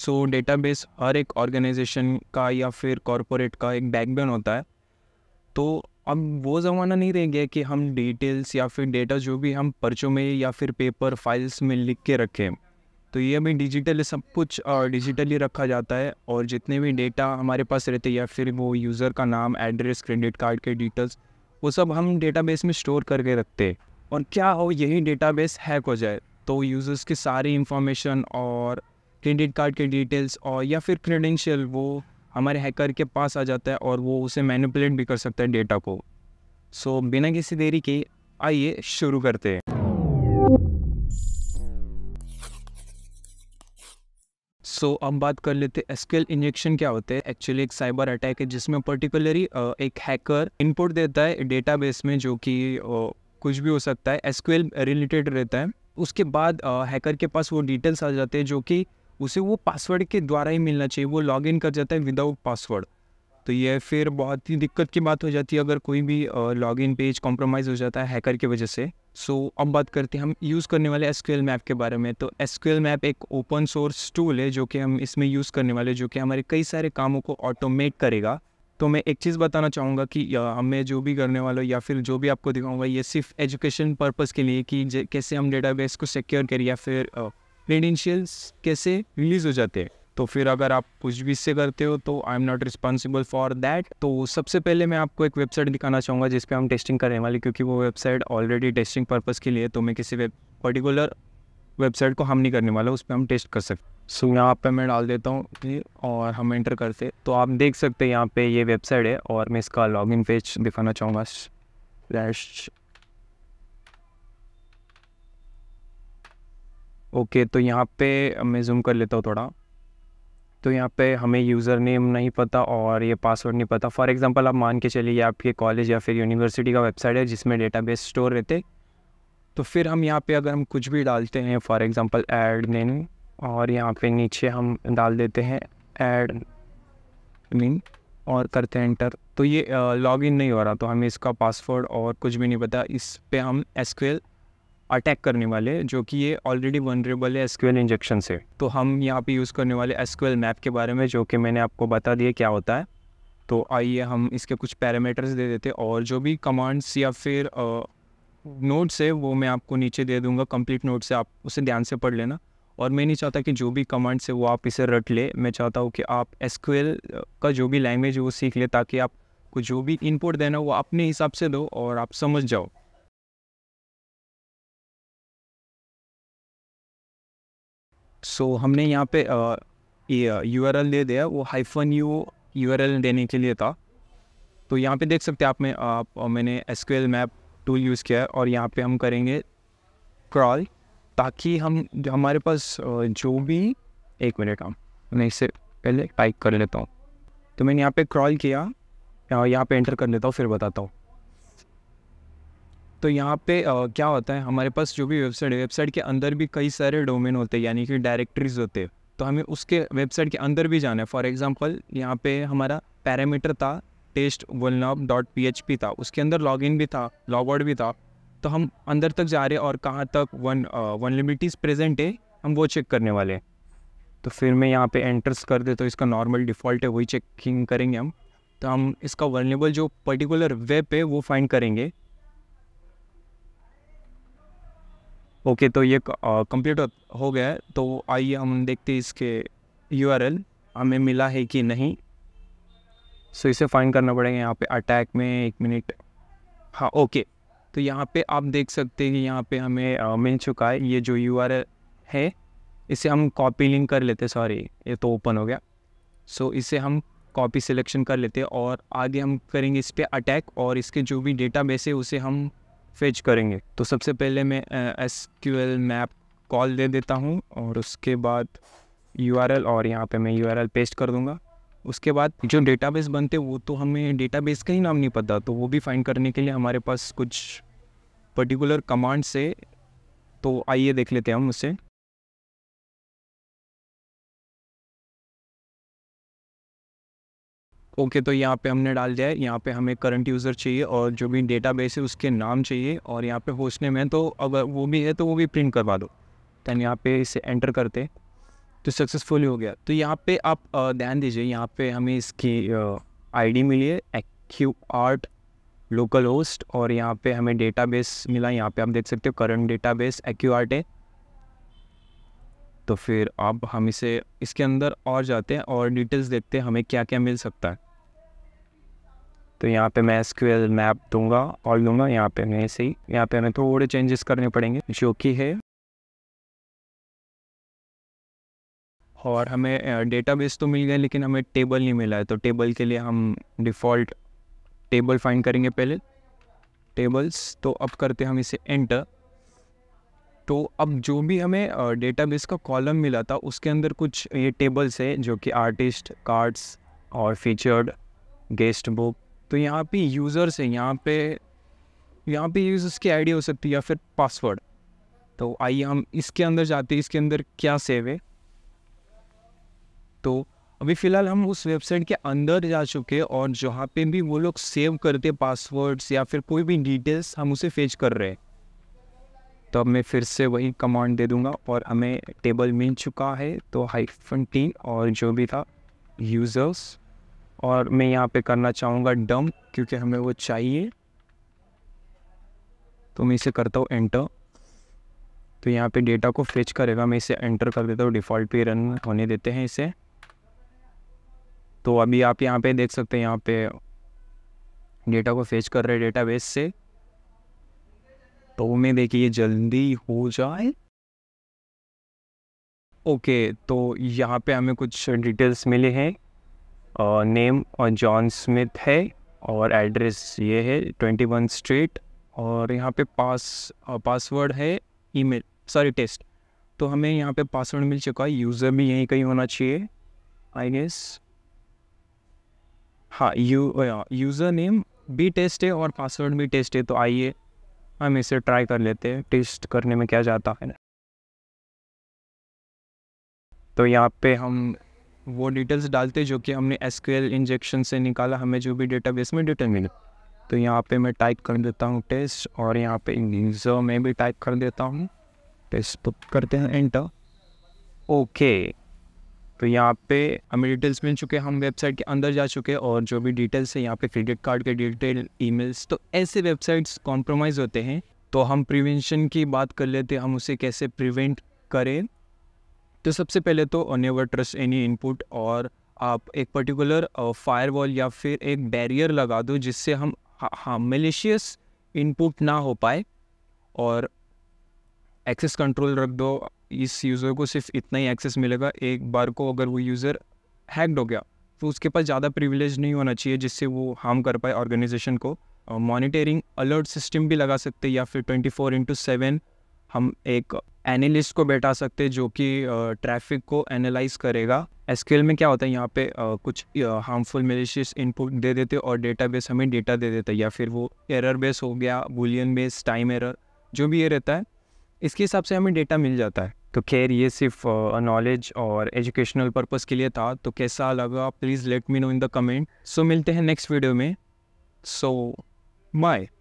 सो database हर एक organisation का या फिर कॉरपोरेट का एक बैकबोन होता है तो अब वो ज़माना नहीं रह गया कि हम डिटेल्स या फिर डेटा जो भी हम पर्चों में या फिर पेपर फाइल्स में लिख के रखें तो ये अभी डिजिटल सब कुछ डिजिटली रखा जाता है और जितने भी डेटा हमारे पास रहते हैं या फिर वो यूज़र का नाम एड्रेस क्रेडिट कार्ड के डिटेल्स वो सब हम डेटाबेस में स्टोर करके रखते हैं और क्या हो यही डेटाबेस हैक हो जाए तो यूज़र्स की सारी इंफॉर्मेशन और क्रेडिट कार्ड के डिटेल्स और या फिर क्रेडेंशियल वो हमारे हैकर के पास आ जाता है और वो उसे मैनिपुलेट भी कर सकता है डेटा को सो so, बिना किसी देरी के आइए शुरू करते हैं सो so, अब बात कर लेते हैं स्केल इंजेक्शन क्या होते हैं एक्चुअली एक साइबर अटैक है जिसमें पर्टिकुलरली एक हैकर इनपुट देता है डेटाबेस में जो कि कुछ भी हो सकता है एसक्यूएल रिलेटेड रहता है उसके बाद हैकर के पास वो डिटेल्स आ जाते हैं जो कि उसे वो पासवर्ड के द्वारा ही मिलना चाहिए वो लॉग इन कर जाता है विदाउट पासवर्ड तो ये फिर बहुत ही दिक्कत की बात हो जाती है अगर कोई भी लॉग इन पेज कॉम्प्रोमाइज़ हो जाता है हैकर की वजह से सो so, अब बात करते हैं हम यूज़ करने वाले एस मैप के बारे में तो एस मैप एक ओपन सोर्स टूल है जो कि हम इसमें यूज़ करने वाले जो कि हमारे कई सारे कामों को ऑटोमेट करेगा तो मैं एक चीज़ बताना चाहूँगा कि हमें जो भी करने वाला या फिर जो भी आपको दिखाऊँगा ये सिर्फ एजुकेशन पर्पज़ के लिए कि कैसे हम डेटाबेस को सिक्योर करें या फिर क्रेडेंशियल्स कैसे रिलीज हो जाते हैं तो फिर अगर आप कुछ भी इससे करते हो तो I am not responsible for that तो सबसे पहले मैं आपको एक वेबसाइट दिखाना चाहूँगा जिस हम टेस्टिंग करने वाले क्योंकि वो वेबसाइट ऑलरेडी टेस्टिंग पर्पज़ के लिए तो मैं किसी वेब पर्टिकुलर वेबसाइट को हम नहीं करने वाला उस पर हम टेस्ट कर सकते सो so, यहाँ पे मैं डाल देता हूँ और हम एंटर करते तो आप देख सकते हैं यहाँ पे ये वेबसाइट है और मैं इसका लॉगिन पेज दिखाना चाहूँगा ओके तो यहाँ पे मैं जूम कर लेता हूँ थोड़ा तो यहाँ पे हमें यूज़र नेम नहीं पता और ये पासवर्ड नहीं पता फॉर एग्जांपल आप मान के चलिए आपके कॉलेज या फिर यूनिवर्सिटी का वेबसाइट है जिसमें डेटाबेस स्टोर रहते तो फिर हम यहाँ पे अगर हम कुछ भी डालते हैं फॉर एग्जांपल एड नेम और यहाँ पे नीचे हम डाल देते हैं एड मीन और करते हैं एंटर तो ये लॉगिन नहीं हो रहा तो हमें इसका पासवर्ड और कुछ भी नहीं पता इस पर हम एस अटैक करने वाले जो कि ये ऑलरेडी वनरेबल है एसक्यूएल इंजेक्शन से तो हम यहाँ पे यूज़ करने वाले एसक्यूएल मैप के बारे में जो कि मैंने आपको बता दिया क्या होता है तो आइए हम इसके कुछ पैरामीटर्स दे देते और जो भी कमांड्स या फिर नोट्स है वो मैं आपको नीचे दे दूँगा कंप्लीट नोट से आप उसे ध्यान से पढ़ लेना और मैं नहीं चाहता कि जो भी कमांड्स है वो आप इसे रट ले मैं चाहता हूँ कि आप एसक्यूएल का जो भी लैंग्वेज है वो सीख ले ताकि आप को जो भी इनपुट देना वो अपने हिसाब से दो और आप समझ जाओ सो so, हमने यहाँ पे यू आर एल दे दिया वो hyphen U U R L देने के लिए था तो यहाँ पे देख सकते हैं आप में आप मैंने S Q L map tool use किया है और यहाँ पे हम करेंगे क्रॉल ताकि हम जो हमारे पास जो भी एक मिनट काम मैं इससे पहले टाइप कर लेता हूँ तो मैंने यहाँ पे क्रॉल किया यहाँ पे एंटर कर लेता हूँ फिर बताता हूँ तो यहाँ पे आ, क्या होता है हमारे पास जो भी वेबसाइट है वेबसाइट के अंदर भी कई सारे डोमेन होते हैं यानी कि डायरेक्टरीज होते हैं तो हमें उसके वेबसाइट के अंदर भी जाना है फॉर एग्ज़ाम्पल यहाँ पे हमारा पैरामीटर था टेस्ट वलनाब डॉट पी था उसके अंदर लॉगिन भी था लॉग आउट भी था तो हम अंदर तक जा रहे हैं और कहाँ तक वन वन लिमिटीज प्रेजेंट है हम वो चेक करने वाले हैं तो फिर मैं यहाँ पे एंटर्स कर दे तो इसका नॉर्मल डिफ़ॉल्ट है वही चेकिंग करेंगे हम तो हम इसका वर्नेबल जो पर्टिकुलर वेब है वो फाइंड करेंगे ओके तो ये कंप्यूटर हो गया है तो आइए हम देखते हैं इसके यू हमें मिला है कि नहीं सो इसे फाइंड करना पड़ेगा यहाँ पे अटैक में एक मिनट हाँ ओके तो यहाँ पे आप देख सकते हैं कि यहाँ पे हमें आ, मिल चुका है ये जो यू है इसे हम कॉपी लिंक कर लेते सॉरी ये तो ओपन हो गया सो so, इसे हम कॉपी सिलेक्शन कर लेते और आगे हम करेंगे इस पर अटैक और इसके जो भी डेटा बेस है उसे हम फेच करेंगे तो सबसे पहले मैं S Q L map call दे देता हूँ और उसके बाद यू आर एल और यहाँ पे मैं यू आर एल पेस्ट कर दूँगा उसके बाद जो डेटाबेस बनते वो तो हमें डेटाबेस का ही नाम नहीं पता तो वो भी फाइंड करने के लिए हमारे पास कुछ पर्टिकुलर कमांड्स है तो आइए देख लेते हैं हम उसे ओके okay, तो यहाँ पे हमने डाल दिया है यहाँ पे हमें करंट यूज़र चाहिए और जो भी डेटा बेस है उसके नाम चाहिए और यहाँ पे होस्ट नेम है तो अगर वो भी है तो वो भी प्रिंट करवा दो दैन यहाँ पे इसे एंटर करते तो सक्सेसफुल हो गया तो यहाँ पे आप ध्यान दीजिए यहाँ पे हमें इसकी आईडी मिली है एक्यू आर्ट लोकल होस्ट और यहाँ पे हमें डेटा मिला यहाँ पर आप देख सकते हो करंट डेटा एक्यू आर्ट है तो फिर अब हम इसे इसके अंदर और जाते हैं और डिटेल्स देखते हैं हमें क्या क्या मिल सकता है तो यहाँ पे मैं एसक्यूएल मैप दूंगा और दूंगा यहाँ पे मैं सही यहाँ पे हमें थोड़े चेंजेस करने पड़ेंगे जो कि है और हमें डेटाबेस तो मिल गए लेकिन हमें टेबल नहीं मिला है तो टेबल के लिए हम डिफ़ॉल्ट टेबल फाइंड करेंगे पहले टेबल्स तो अब करते हम इसे एंटर तो अब जो भी हमें डेटाबेस का कॉलम मिला था उसके अंदर कुछ ये टेबल्स है जो कि आर्टिस्ट कार्ड्स और फीचर्ड गेस्ट बुक तो यहाँ पे यूज़र्स हैं यहाँ पे यहाँ पे यूज़र्स की आईडी हो सकती है या फिर पासवर्ड तो आइए हम इसके अंदर जाते हैं इसके अंदर क्या सेव है तो अभी फ़िलहाल हम उस वेबसाइट के अंदर जा चुके हैं और जहाँ पे भी वो लोग सेव करते पासवर्ड्स या फिर कोई भी डिटेल्स हम उसे फेच कर रहे हैं तो अब मैं फिर से वही कमांड दे दूँगा और हमें टेबल मिल चुका है तो हाइफन टीन और जो भी था यूज़र्स और मैं यहाँ पे करना चाहूँगा डम क्योंकि हमें वो चाहिए तो मैं इसे करता हूँ एंटर तो यहाँ पे डेटा को फेच करेगा मैं इसे एंटर कर देता हूँ डिफ़ॉल्ट पे रन होने देते हैं इसे तो अभी आप यहाँ पे देख सकते हैं यहाँ पे डेटा को फेच कर रहे डेटा बेस से तो मैं देखिए जल्दी हो जाए ओके तो यहाँ पे हमें कुछ डिटेल्स मिले हैं नेम और जॉन स्मिथ है और एड्रेस ये है ट्वेंटी वन स्ट्रीट और यहाँ पे पास पासवर्ड है ईमेल सॉरी टेस्ट तो हमें यहाँ पे पासवर्ड मिल चुका है यूज़र भी यहीं कहीं होना चाहिए आई गेस हाँ यू यूज़र नेम भी टेस्ट है और पासवर्ड भी टेस्ट है तो आइए हम इसे ट्राई कर लेते हैं टेस्ट करने में क्या जाता है तो यहाँ पे हम वो डिटेल्स डालते जो कि हमने एस इंजेक्शन से निकाला हमें जो भी डेटाबेस में डेटा मिला तो यहाँ पे मैं टाइप कर देता हूँ टेस्ट और यहाँ पे इंग्लिश में भी टाइप कर देता हूँ टेस्ट तो करते हैं एंटर ओके तो यहाँ पे हमें डिटेल्स मिल चुके हैं हम वेबसाइट के अंदर जा चुके हैं और जो भी डिटेल्स है यहाँ पे क्रेडिट कार्ड के डिटेल ईमेल्स तो ऐसे वेबसाइट्स कॉम्प्रोमाइज़ होते हैं तो हम प्रिवेंशन की बात कर लेते हैं हम उसे कैसे प्रिवेंट करें तो सबसे पहले तो नेवर ट्रस्ट एनी इनपुट और आप एक पर्टिकुलर फायरवॉल uh, या फिर एक बैरियर लगा दो जिससे हम हाँ मिलिशियस इनपुट ना हो पाए और एक्सेस कंट्रोल रख दो इस यूज़र को सिर्फ इतना ही एक्सेस मिलेगा एक बार को अगर वो यूज़र हैक्ड हो गया तो उसके पास ज़्यादा प्रिविलेज नहीं होना चाहिए जिससे वो हार्म कर पाए ऑर्गेनाइजेशन को मॉनिटरिंग अलर्ट सिस्टम भी लगा सकते या फिर ट्वेंटी फोर इंटू सेवन हम एक एनालिस्ट को बैठा सकते जो कि ट्रैफिक को एनालाइज करेगा एसक्यूएल में क्या होता है यहाँ पे कुछ हार्मफुल मेलिशियस इनपुट दे देते और डेटा बेस हमें डेटा दे देता है या फिर वो एरर बेस हो गया बुलियन बेस टाइम एरर जो भी ये रहता है इसके हिसाब से हमें डेटा मिल जाता है तो खैर ये सिर्फ नॉलेज और एजुकेशनल पर्पज़ के लिए था तो कैसा लगा please let me know in the comment so मिलते हैं नेक्स्ट वीडियो में सो so, बाय